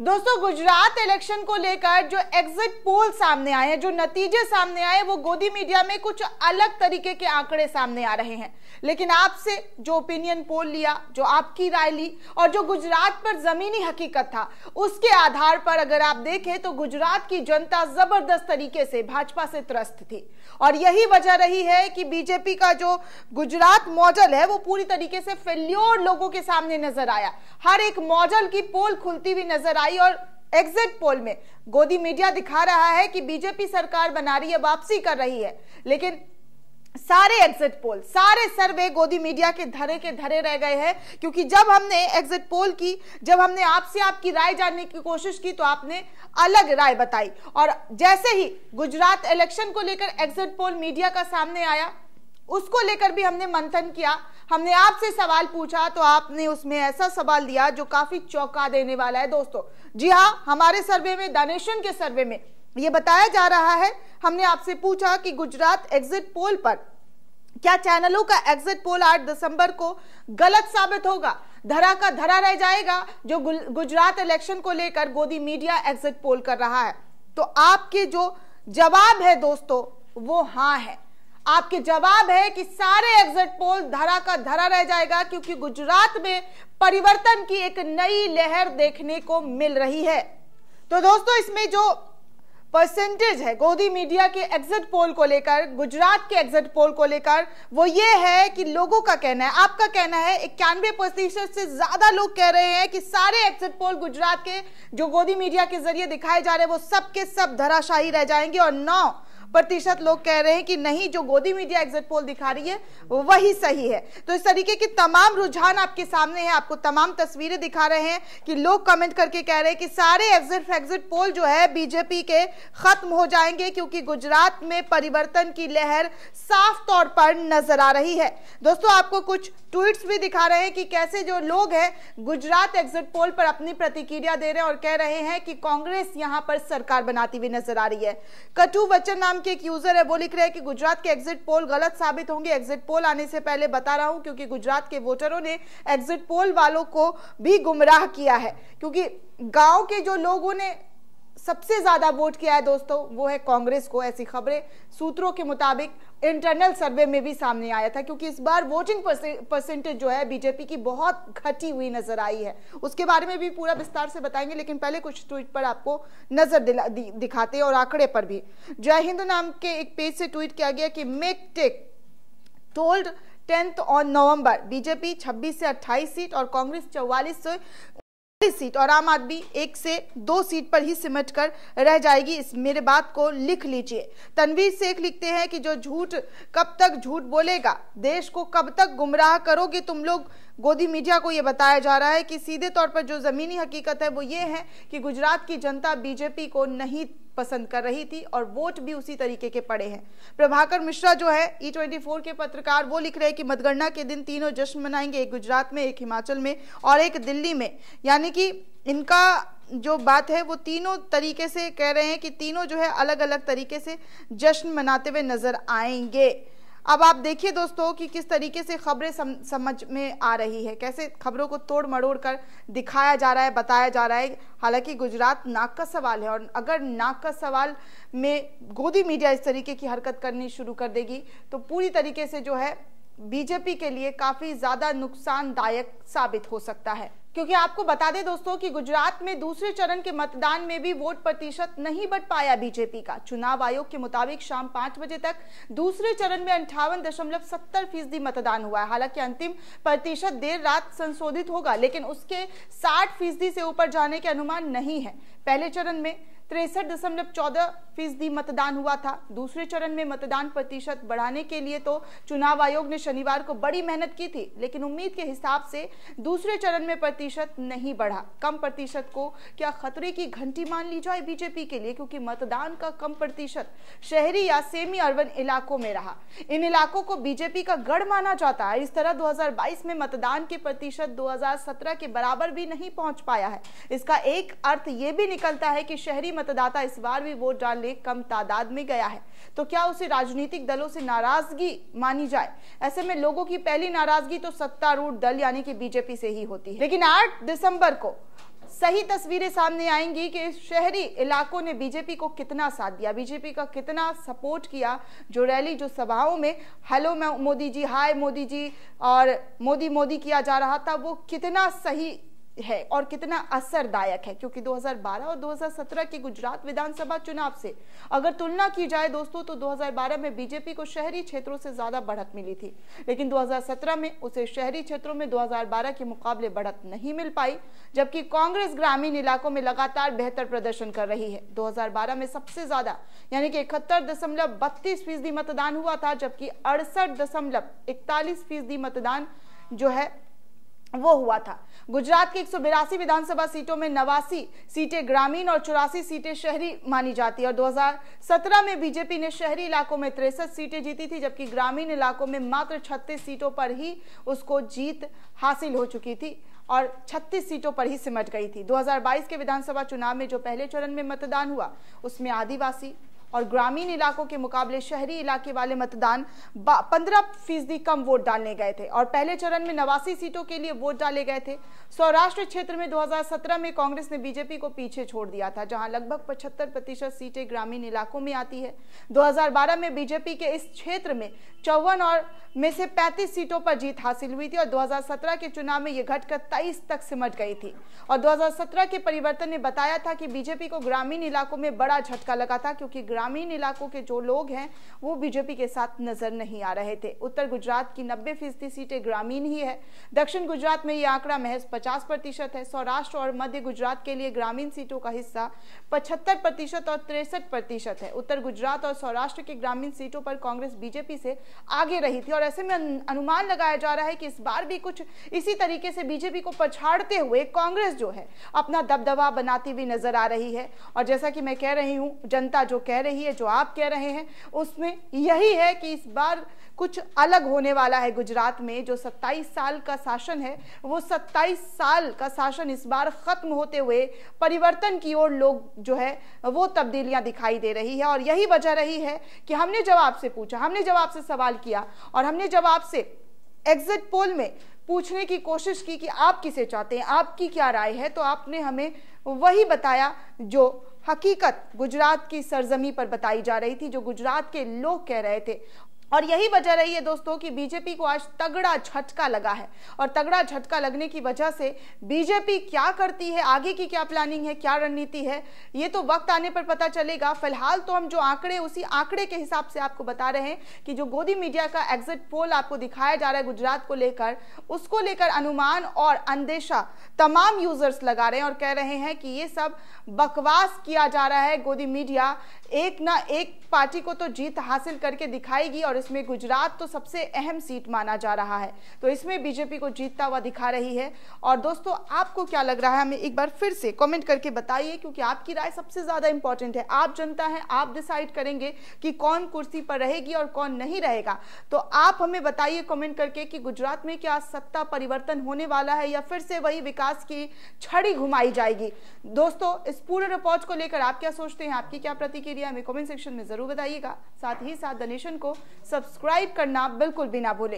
दोस्तों गुजरात इलेक्शन को लेकर जो एग्जिट पोल सामने आए हैं जो नतीजे सामने आए वो गोदी मीडिया में कुछ अलग तरीके के आंकड़े सामने आ रहे हैं लेकिन आपसे जो ओपिनियन पोल लिया जो आपकी राय ली और जो गुजरात पर जमीनी हकीकत था उसके आधार पर अगर आप देखें तो गुजरात की जनता जबरदस्त तरीके से भाजपा से त्रस्त थी और यही वजह रही है कि बीजेपी का जो गुजरात मॉडल है वो पूरी तरीके से फेल्योर लोगों के सामने नजर आया हर एक मॉडल की पोल खुलती हुई नजर आई और एग्जिट पोल में गोदी मीडिया दिखा रहा है कि बीजेपी सरकार बना रही है वापसी कर रही है लेकिन सारे एग्जिट पोल सारे सर्वे गोदी मीडिया के धरे के धरे रह गए हैं क्योंकि जब हमने एग्जिट पोल की जब हमने आपसे आपकी राय जानने की कोशिश की तो आपने अलग राय बताई और जैसे ही गुजरात इलेक्शन को लेकर एग्जिट पोल मीडिया का सामने आया उसको लेकर भी हमने मंथन किया हमने आपसे सवाल पूछा तो आपने उसमें ऐसा सवाल दिया जो काफी चौंका देने वाला है दोस्तों जी हाँ हमारे सर्वे में दानेशन के सर्वे में ये बताया जा रहा है हमने आपसे पूछा कि गुजरात एग्जिट पोल पर क्या चैनलों का एग्जिट पोल 8 दिसंबर को गलत साबित होगा धरा का धरा रह जाएगा जो गुजरात इलेक्शन को लेकर गोदी मीडिया एग्जिट पोल कर रहा है तो आपके जो जवाब है दोस्तों वो हाँ है आपके जवाब है कि सारे एग्जिट पोल धरा का धरा रह जाएगा क्योंकि गुजरात में परिवर्तन की एक नई लहर देखने को मिल रही है तो दोस्तों इसमें जो परसेंटेज है गोदी मीडिया के एग्जिट पोल को लेकर गुजरात के एग्जिट पोल को लेकर वो ये है कि लोगों का कहना है आपका कहना है इक्यानवे प्रतिशत से ज्यादा लोग कह रहे हैं कि सारे एग्जिट पोल गुजरात के जो गोदी मीडिया के जरिए दिखाए जा रहे हैं वो सब के सब धराशाही रह जाएंगे और नौ प्रतिशत लोग कह रहे हैं कि नहीं जो गोदी मीडिया एग्जिट पोल दिखा रही है वही सही है तो इस तरीके के तमाम रुझान आपके सामने हैं आपको तमाम तस्वीरें दिखा रहे हैं कि लोग कमेंट करके कह रहे हैं कि सारे एग्जिट एग्जिट पोल जो है बीजेपी के खत्म हो जाएंगे क्योंकि गुजरात में परिवर्तन की लहर साफ तौर पर नजर आ रही है दोस्तों आपको कुछ ट्वीट्स भी दिखा रहे हैं कि कैसे जो लोग हैं गुजरात एग्जिट पोल पर अपनी प्रतिक्रिया दे रहे हैं और कह रहे हैं कि कांग्रेस यहां पर सरकार बनाती हुई नजर आ रही है कटु वचन नाम के एक यूजर है वो लिख रहे हैं कि गुजरात के एग्जिट पोल गलत साबित होंगे एग्जिट पोल आने से पहले बता रहा हूं क्योंकि गुजरात के वोटरों ने एग्जिट पोल वालों को भी गुमराह किया है क्योंकि गांव के जो लोगों ने सबसे ज़्यादा वोट किया है दोस्तों वो है कांग्रेस को ऐसी खबरें सूत्रों के मुताबिक इंटरनल सर्वे में भी सामने आया था क्योंकि इस बार वोटिंग परसेंटेज जो है बीजेपी की बहुत घटी हुई नजर आई है उसके बारे में भी पूरा विस्तार से बताएंगे लेकिन पहले कुछ ट्वीट पर आपको नजर दि, दिखाते हैं और आंकड़े पर भी जय हिंद नाम के एक पेज से ट्वीट किया गया कि make take told tenth on November BJP 26 से 28 सीट और कांग्रेस 44 से सीट और आम आदमी एक से दो सीट पर ही सिमट कर रह जाएगी इस मेरे बात को लिख लीजिए तनवीर शेख लिखते हैं कि जो झूठ कब तक झूठ बोलेगा देश को कब तक गुमराह करोगे तुम लोग गोदी मीडिया को ये बताया जा रहा है कि सीधे तौर पर जो ज़मीनी हकीकत है वो ये है कि गुजरात की जनता बीजेपी को नहीं पसंद कर रही थी और वोट भी उसी तरीके के पड़े हैं प्रभाकर मिश्रा जो है ई ट्वेंटी फोर के पत्रकार वो लिख रहे हैं कि मतगणना के दिन तीनों जश्न मनाएंगे एक गुजरात में एक हिमाचल में और एक दिल्ली में यानी कि इनका जो बात है वो तीनों तरीके से कह रहे हैं कि तीनों जो है अलग अलग तरीके से जश्न मनाते हुए नजर आएंगे अब आप देखिए दोस्तों कि किस तरीके से खबरें सम, समझ में आ रही है कैसे खबरों को तोड़ मड़ोड़ कर दिखाया जा रहा है बताया जा रहा है हालांकि गुजरात नाक का सवाल है और अगर नाक का सवाल में गोदी मीडिया इस तरीके की हरकत करनी शुरू कर देगी तो पूरी तरीके से जो है बीजेपी के लिए काफ़ी ज़्यादा नुकसानदायक साबित हो सकता है क्योंकि आपको बता दें दोस्तों कि गुजरात में दूसरे चरण के मतदान में भी वोट प्रतिशत नहीं बढ़ पाया बीजेपी का चुनाव आयोग के मुताबिक शाम पांच बजे तक दूसरे चरण में अंठावन दशमलव सत्तर फीसदी मतदान हुआ है हालांकि अंतिम प्रतिशत देर रात संशोधित होगा लेकिन उसके साठ फीसदी से ऊपर जाने के अनुमान नहीं है पहले चरण में तिरसठ दशमलव चौदह फीसदी मतदान हुआ था दूसरे चरण में मतदान प्रतिशत बढ़ाने के लिए तो चुनाव आयोग ने शनिवार को बड़ी मेहनत की थी लेकिन उम्मीद के हिसाब से दूसरे चरण में प्रतिशत नहीं बढ़ा कम प्रतिशत को क्या खतरे की घंटी मान ली जाए बीजेपी के लिए क्योंकि मतदान का कम प्रतिशत शहरी या सेमी अर्बन इलाकों में रहा इन इलाकों को बीजेपी का गढ़ माना जाता है इस तरह दो में मतदान के प्रतिशत दो के बराबर भी नहीं पहुंच पाया है इसका एक अर्थ ये भी निकलता है कि शहरी मतदाता इस बार भी वोट डालने कम तादाद में गया है तो क्या उसे राजनीतिक दलों से नाराजगी मानी जाए ऐसे में लोगों की पहली नाराजगी तो सत्तारूढ़ दल यानी कि बीजेपी से ही होती है लेकिन आठ दिसंबर को सही तस्वीरें सामने आएंगी कि शहरी इलाकों ने बीजेपी को कितना साथ दिया बीजेपी का कितना सपोर्ट किया जो रैली जो सभाओं में हेलो मैं मोदी जी हाय मोदी जी और मोदी मोदी किया जा रहा था वो कितना सही है और कितना असरदायक है क्योंकि 2012 और 2017 के गुजरात विधानसभा चुनाव से अगर तुलना की जाए दोस्तों तो 2012 में बीजेपी को शहरी क्षेत्रों से ज़्यादा बढ़त मिली थी लेकिन 2017 में उसे शहरी क्षेत्रों में 2012 के मुकाबले बढ़त नहीं मिल पाई जबकि कांग्रेस ग्रामीण इलाकों में लगातार बेहतर प्रदर्शन कर रही है दो में सबसे ज़्यादा यानी कि इकहत्तर फीसदी मतदान हुआ था जबकि अड़सठ फीसदी मतदान जो है वो हुआ था गुजरात की एक विधानसभा सीटों में नवासी सीटें ग्रामीण और चौरासी सीटें शहरी मानी जाती है और 2017 में बीजेपी ने शहरी इलाकों में तिरसठ सीटें जीती थी जबकि ग्रामीण इलाकों में मात्र 36 सीटों पर ही उसको जीत हासिल हो चुकी थी और 36 सीटों पर ही सिमट गई थी 2022 के विधानसभा चुनाव में जो पहले चरण में मतदान हुआ उसमें आदिवासी और ग्रामीण इलाकों के मुकाबले शहरी इलाके वाले मतदान पंद्रह फीसदी कम वोट डालने गए थे और पहले चरण में नवासी सीटों के लिए वोट डाले गए थे सौराष्ट्र क्षेत्र में 2017 में कांग्रेस ने बीजेपी को पीछे छोड़ दिया था जहां लगभग पचहत्तर प्रतिशत सीटें ग्रामीण इलाकों में आती है दो में बीजेपी के इस क्षेत्र में चौवन और में से पैंतीस सीटों पर जीत हासिल हुई थी और दो के चुनाव में यह घटकर तेईस तक सिमट गई थी और दो के परिवर्तन ने बताया था कि बीजेपी को ग्रामीण इलाकों में बड़ा झटका लगा था क्योंकि ग्रामीण ग्रामीण इलाकों के जो लोग हैं वो बीजेपी के साथ नजर नहीं आ रहे थे उत्तर गुजरात की नब्बे फीसदी सीटें ग्रामीण ही है दक्षिण गुजरात में ये आंकड़ा महज पचास प्रतिशत है सौराष्ट्र और मध्य गुजरात के लिए ग्रामीण सीटों का हिस्सा पचहत्तर प्रतिशत और तिरसठ प्रतिशत है उत्तर गुजरात और सौराष्ट्र के ग्रामीण सीटों पर कांग्रेस बीजेपी से आगे रही थी और ऐसे में अनुमान लगाया जा रहा है कि इस बार भी कुछ इसी तरीके से बीजेपी को पछाड़ते हुए कांग्रेस जो है अपना दबदबा बनाती हुई नजर आ रही है और जैसा कि मैं कह रही हूँ जनता जो कह रही रही है जो आप कह रहे हैं उसमें यही है कि इस बार कुछ अलग होने वाला है गुजरात में जो 27 साल का शासन है वो 27 साल का शासन इस बार ख़त्म होते हुए परिवर्तन की ओर लोग जो है वो तब्दीलियां दिखाई दे रही है और यही वजह रही है कि हमने जब आपसे पूछा हमने जब आपसे सवाल किया और हमने जब आपसे एग्जिट पोल में पूछने की कोशिश की कि आप किसे चाहते हैं आपकी क्या राय है तो आपने हमें वही बताया जो हकीकत गुजरात की सरजमी पर बताई जा रही थी जो गुजरात के लोग कह रहे थे और यही वजह रही है दोस्तों कि बीजेपी को आज तगड़ा झटका लगा है और तगड़ा झटका लगने की वजह से बीजेपी क्या करती है आगे की क्या प्लानिंग है क्या रणनीति है ये तो वक्त आने पर पता चलेगा फिलहाल तो हम जो आंकड़े उसी आंकड़े के हिसाब से आपको बता रहे हैं कि जो गोदी मीडिया का एग्जिट पोल आपको दिखाया जा रहा है गुजरात को लेकर उसको लेकर अनुमान और अंदेशा तमाम यूजर्स लगा रहे हैं और कह रहे हैं कि ये सब बकवास किया जा रहा है गोदी मीडिया एक ना एक पार्टी को तो जीत हासिल करके दिखाएगी और इसमें गुजरात तो सबसे अहम सीट माना जा रहा है तो इसमें बीजेपी को जीतता हुआ दिखा रही है और दोस्तों आपको क्या लग रहा है हमें एक बार फिर से कमेंट करके बताइए क्योंकि आपकी राय सबसे ज़्यादा इंपॉर्टेंट है आप जनता है आप डिसाइड करेंगे कि कौन कुर्सी पर रहेगी और कौन नहीं रहेगा तो आप हमें बताइए कॉमेंट करके कि गुजरात में क्या सत्ता परिवर्तन होने वाला है या फिर से वही विकास की छड़ी घुमाई जाएगी दोस्तों इस पूरे रिपोर्ट को लेकर आप क्या सोचते हैं आपकी क्या प्रतिक्रिया हमें कमेंट सेक्शन में ज़रूर बताइएगा साथ ही साथ डोनेशन को सब्सक्राइब करना बिल्कुल भी ना भूलें